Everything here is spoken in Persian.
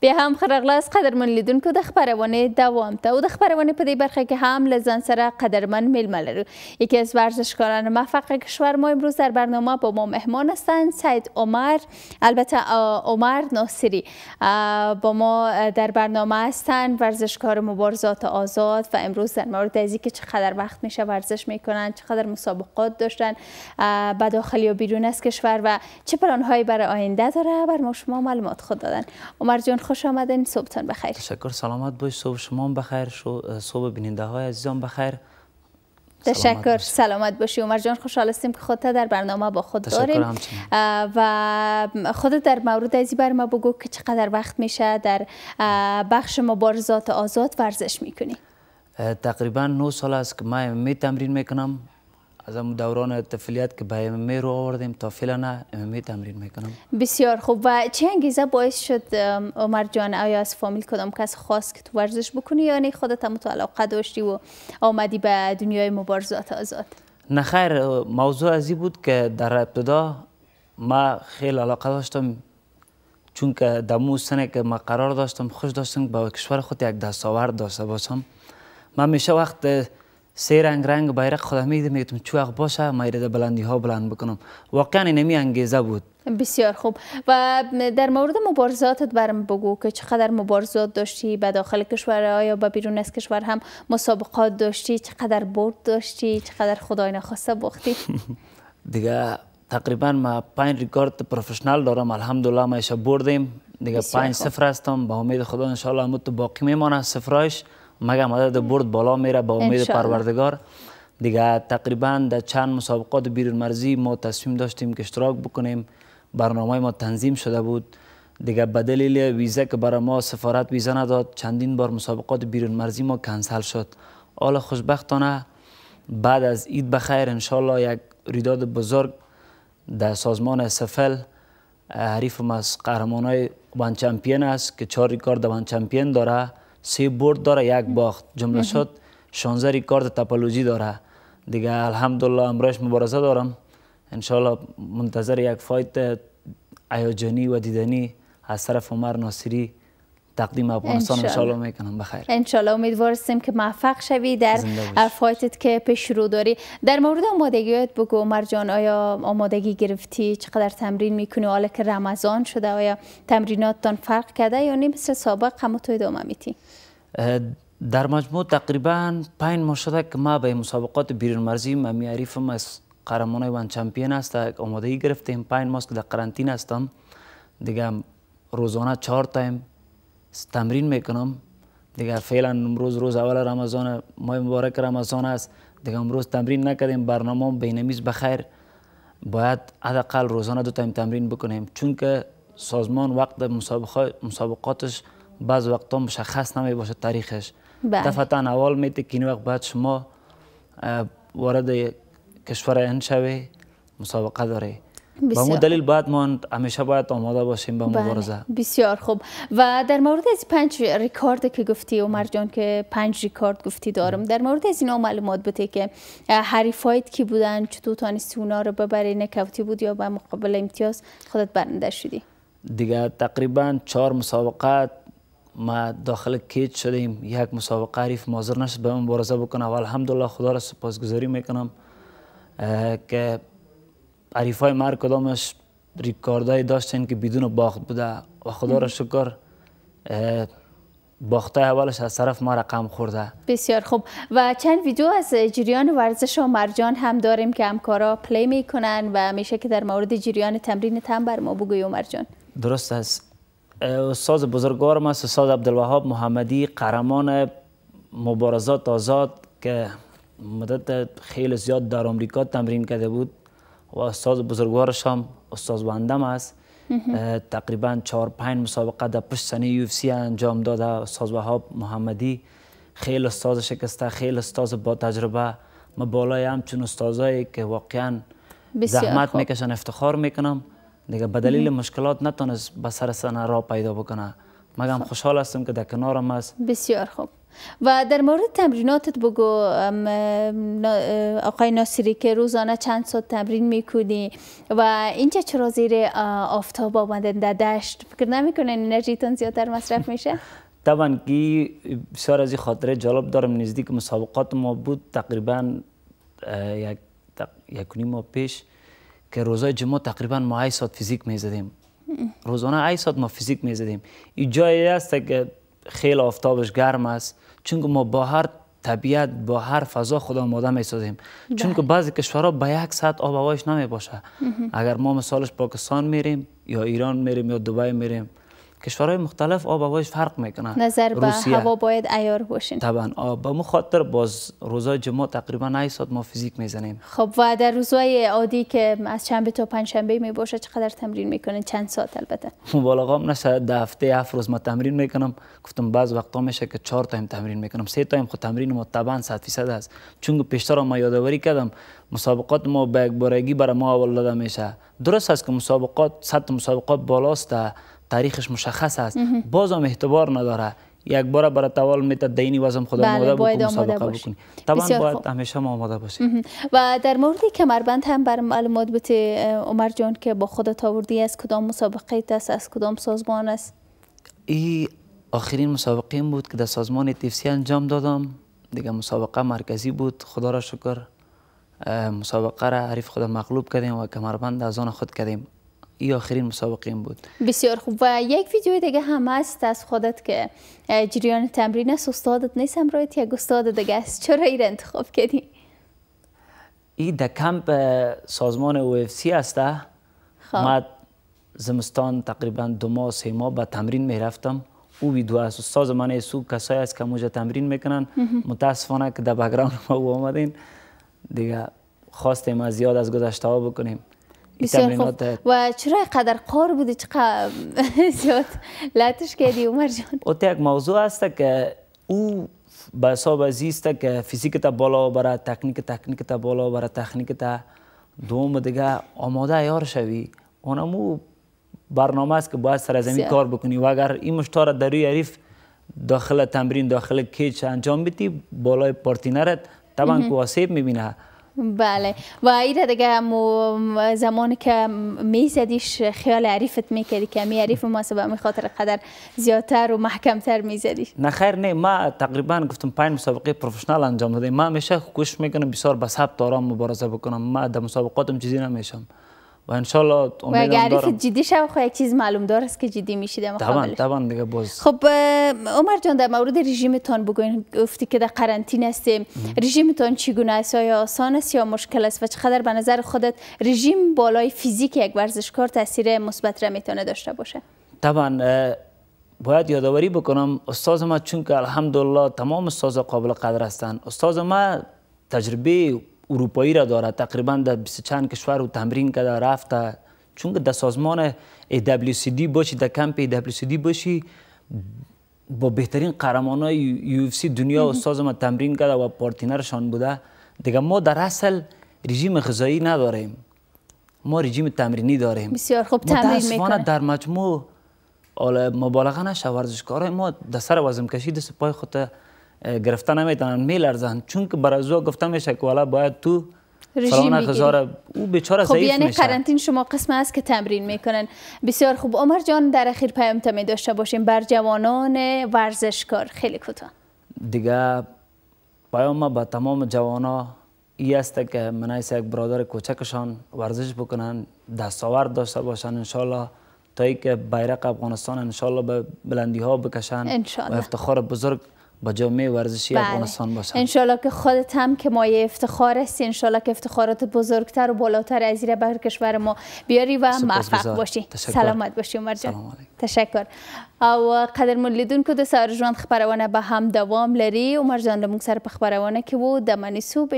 بیا هم ښه قدرمن لیدونکو د خبرونه دوام ته او د خبرونه په دې برخه کې هم لزن سر سره قدرمن مل یکی از ورزشکاران موفق کشور ما امروز در برنامه با ما مهمان هستند سید عمر البته عمر ناصری با ما در برنامه هستند ورزشکار مبارزات آزاد و امروز در مورد از اینکه چقدر وقت میشه ورزش میکنن چقدر مسابقات داشتن به داخل یا بیرون از کشور و چه پلان هایی برای آینده داره بر ما شما معلومات خود دادن عمر جان خوش آمدین صبحتان بخیر تشکر سلامت باش صبح شما بخیر صبح بیننده های عزیزان بخیر تشکر سلامت, سلامت باشی عمر جان خوشحال هستیم که خودت در برنامه با خود داریم و خودت در مورد ازی بر ما بگو که چقدر وقت میشه در بخش مبارزات آزاد ورزش میکنی تقریبا 9 سال است که من می تمرین میکنم ازم دوران تفلیت که به امامی رو آوردیم تا نه امامی تمرین میکنم بسیار خوب و چه انگیزه باعث شد عمر جان آیا از فامیل کدام کس خواست که تو ورزش بکنی یا نه خودت هم تو علاقه داشتی و آمدی به دنیای مبارزات آزاد نه خیر موضوع ازی بود که در ابتدا ما خیلی علاقه داشتم چون که دمو سنه که ما قرار داشتم خوش داشتم با کشور خود یک دستاورد داشته باشم من میشه وقت سه رنگ رنگ بیرق خدا میده میگم اق باشه ما ده بلندی ها بلند بکنم واقعا اینمی انگیزه بود بسیار خوب و در مورد مبارزاتت برم بگو که چقدر مبارزات داشتی به داخل کشور آیا به بیرون از کشور هم مسابقات داشتی چقدر برد داشتی چقدر خدای نخواسته باختی دیگه تقریبا ما پنج ریکارد پروفشنال دارم الحمدلله ما ایشا بردیم دیگه پنج صفر هستم با امید خدا انشاءالله همون تو باقی میمانه صفرایش مگه مدد برد بالا میره با امید پروردگار دیگه تقریبا در چند مسابقات بیرون مرزی ما تصمیم داشتیم که اشتراک بکنیم برنامه ما تنظیم شده بود دیگه به دلیل ویزه که برای ما سفارت ویزه نداد چندین بار مسابقات بیرون مرزی ما کنسل شد حالا خوشبختانه بعد از عید بخیر انشالله یک ریداد بزرگ در سازمان سفل حریف ما از قهرمان های وان است که چهار ریکارد وان چمپیون داره سه بورد داره یک باخت جمله شد 16 ریکارد تپلوجی داره دیگه الحمدلله امروش مبارزه دارم انشالله منتظر یک فایت ایاجانی و دیدنی از طرف عمر ناصری تقدیم افغانستان انشالله میکنم بخیر امیدوار هستیم که موفق شوی در فایتت که پیش رو داری در مورد آمادگیت بگو جان آیا آمادگی گرفتی چقدر تمرین میکنی حالا که رمضان شده آیا تمریناتتان فرق کرده یا نیم مثل سابق هم تو ادامه میتی در مجموع تقریبا 5 ماه شده که ما به مسابقات بیرون مرزی میعرفم از های وان چمپیون است آمادگی گرفتیم 5 ماه که در قرنطینه هستم دیگه روزانه چهار تایم تمرین میکنم دیگر فعلا امروز روز اول رمضان ماه مبارک رمضان است دیگر امروز تمرین نکردیم برنامه بینمیز بخیر باید حداقل روزانه دو تایم تمرین بکنیم چون سازمان وقت مسابقاتش بعض وقتا مشخص نمی باشه تاریخش بله. تن اول میده که این وقت باید شما وارد کشور این شوی مسابقه داره به مو دلیل باید ماند همیشه باید آماده باشیم به بله، مبارزه بسیار خوب و در مورد از پنج ریکارد که گفتی عمر جان که پنج ریکارد گفتی دارم در مورد از اینا معلومات بده که حریفایت کی بودن چطور تانی اونا رو ببری نکوتی بود یا به مقابل امتیاز خودت برنده شدی دیگه تقریبا چهار مسابقه ما داخل کیت شدیم یک مسابقه حریف مازر نشد به مبارزه بکنه الحمدلله خدا را سپاسگزاری میکنم که عریفای مر کدامش ریکاردهای داشتن که بدون باخت بوده و خدا را شکر باخته اولش از طرف ما رقم خورده بسیار خوب و چند ویدیو از جریان ورزش و مرجان هم داریم که همکارا پلی میکنن و میشه که در مورد جریان تمرین تم بر ما بگوی عمر جان درست است استاد بزرگوار ما استاد عبدالوهاب محمدی قرمان مبارزات آزاد که مدت خیلی زیاد در آمریکا تمرین کرده بود و استاد بزرگوارش هم استاد بندم است تقریبا چهار پنج مسابقه در پشت سنه یو انجام داده استاد وهاب محمدی خیلی استاد شکسته خیلی استاد با تجربه ما بالای همچون استادایی که واقعا زحمت میکشن افتخار میکنم دیگه به دلیل مشکلات نتونست به سر سنه را پیدا بکنه مگم خوشحال هستم که در کنارم هست بسیار خوب و در مورد تمریناتت بگو آقای ناصری که روزانه چند ساعت تمرین میکنی و اینجا چرا زیر آفتاب آمدن در دشت فکر نمیکنین انرژیتون زیادتر مصرف میشه؟ طبعا که بسیار از این خاطره جالب دارم نزدیک مسابقات ما بود تقریبا یک یک نیم پیش که روزای جمعه تقریبا ما 8 ساعت فیزیک میزدیم روزانه ای ساعت ما فیزیک میزدیم زدیم این جایی است که خیلی آفتابش گرم است چون ما با هر طبیعت با هر فضا خدا آماده می چون که بله. بعضی کشورها به یک ساعت آب هوایش نمی اگر ما مثالش پاکستان میریم یا ایران میریم یا دبی میریم کشورهای مختلف آب هوایش فرق میکنه نظر به هوا باید ایار باشین طبعا آب مخاطر خاطر باز روزای جمعه تقریبا 9 ساعت ما فیزیک میزنیم خب و در روزهای عادی که از شنبه تا پنج شنبه می باشه چقدر تمرین میکنین چند ساعت البته مبالغه هم نشه ده هفته هفت روز ما تمرین میکنم گفتم بعض وقتا میشه که 4 تایم تمرین میکنم سه تایم خود خب تمرین ما طبعا 100 است چون پیشتر ما یادآوری کردم مسابقات ما به یک بارگی برای ما اول داده میشه درست است که مسابقات صد مسابقات بالاست تاریخش مشخص است بازم اعتبار نداره یک بار برای توال میت دینی وزم خود بله، آماده بکنی مسابقه بکنی طبعا باید همیشه ما آماده باشی و در مورد کمربند هم بر معلومات بتی عمر جان که با خودت آوردی از کدام مسابقه است از کدام سازمان است ای آخرین مسابقه بود که در سازمان تیفسی انجام دادم دیگه مسابقه مرکزی بود خدا را شکر مسابقه را حریف خود مغلوب کردیم و کمربند از آن خود کردیم ای آخرین مسابقه بود بسیار خوب و یک ویدیو دیگه هم هست از خودت که جریان تمرین است استادت نیست رایت یک استاد دیگه است چرا این انتخاب کردی این در کمپ سازمان او هسته خب. ما زمستان تقریبا دو ماه سه ماه به تمرین می رفتم او ویدیو است استاد من ایسو کسای است که موجه تمرین میکنن متاسفانه که در بگران ما او آمدین دیگه خواستیم از یاد از گذشته ها بکنیم و چرا قدر قار بودی چقدر زیاد لطش کردی عمر یک موضوع است که او به حساب که فیزیک تا بالا برای تکنیک تکنیک تا بالا برای تکنیک تا دوم دیگه آماده یار شوی اونمو برنامه است که باید سر کار بکنی و اگر این مشتار در روی داخل تمرین داخل کیچ انجام بدی بالای پارتینرت طبعا که آسیب میبینه بله و ایره دیگه زمانی که میزدیش خیال عریفت میکردی که می عریف ما سبب می خاطر قدر زیادتر و محکمتر میزدیش نه خیر نه ما تقریبا گفتم پنج مسابقه پروفشنال انجام دادیم ما میشه کوشش میکنم بسیار به ثبت آرام مبارزه بکنم ما در مسابقاتم چیزی نمیشم و انشالله و اگر جدی یک چیز معلوم دار که جدی میشید طبعا طبعا دیگه باز خب عمر جان در مورد رژیم تان بگوین گفتی که در قرنطینه هستیم رژیم تان چگونه است یا آسان است یا مشکل است و چقدر به نظر خودت رژیم بالای فیزیک یک ورزشکار تاثیر مثبت را میتونه داشته باشه طبعا باید یادآوری بکنم استاد ما چون که الحمدلله تمام استاد قابل قدر هستند استاد ما تجربه اروپایی را داره تقریبا در 20 چند کشور رو تمرین کرده رفته چون در سازمان دی باشی در کمپ AWCD باشی با بهترین قهرمان های سی دنیا و سازم تمرین کرده و پارتینرشان بوده دیگه ما در اصل رژیم غذایی نداریم ما رژیم تمرینی داریم بسیار خوب تمرین میکنه در مجموع مبالغه نشه ورزشکار ما در سر وزن کشی دست پای خود گرفته نمیتونن میلرزن چون که بر ازو گفته میشه که باید تو فلان او بیچاره خب یعنی میشه. شما قسم است که تمرین میکنن بسیار خوب عمر جان در اخیر پیام می داشته باشیم بر جوانان ورزشکار خیلی کوتاه دیگه پیام به تمام جوانا ای است که منایس یک برادر کوچکشان ورزش بکنن دستاورد داشته باشن انشالله تا که بیرق افغانستان الله به بلندی ها بکشن و افتخار بزرگ با جامعه ورزشی بله. افغانستان باشم انشالله که خودت هم که مایه افتخار هستی انشالله که افتخارات بزرگتر و بالاتر از ایره بر کشور ما بیاری و موفق باشی سلامت باشی عمر جان تشکر او قدر ملیدون که در سار ژوند خبرونه به هم دوام لری، عمر جان له سر سره په که کې د منیسو